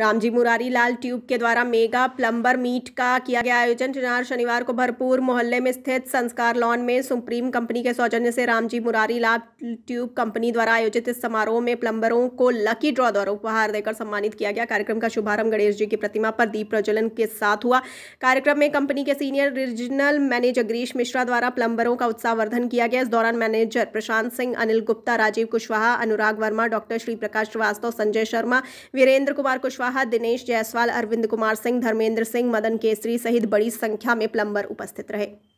Ramji Murari Lal tube के द्वारा mega plumber meet का किया गया आयोजन चुनार शनिवार को भरपूर मोहल्ले में स्थित संस्कार लॉन में सुप्रीम कंपनी के सौजन्य से रामजी मुरारी लाल ट्यूब कंपनी द्वारा आयोजित इस समारोह में प्लम्बरों को लकी ड्रॉ द्वारा उपहार देकर सम्मानित किया गया कार्यक्रम का शुभारंभ गणेश जी की प्रतिमा पर दीप प्रज्वलन के साथ हुआ कार्यक्रम में कंपनी के senior regional manager Girish Mishra द्वारा प्लम्बरों का उत्साहवर्धन किया गया इस दौरान मैनेजर प्रशांत सिंह अनिल गुप्ता राजीव कुशवाहा अनुराग वर्मा डॉक्टर श्री प्रकाश श्रीवास्तव संजय शर्मा वीरेंद्र कुमार कुशवाहा कुशवाहा दिनेश जायसवाल अरविंद कुमार सिंह धर्मेंद्र सिंह मदन केसरी सहित बड़ी संख्या में प्लम्बर उपस्थित रहे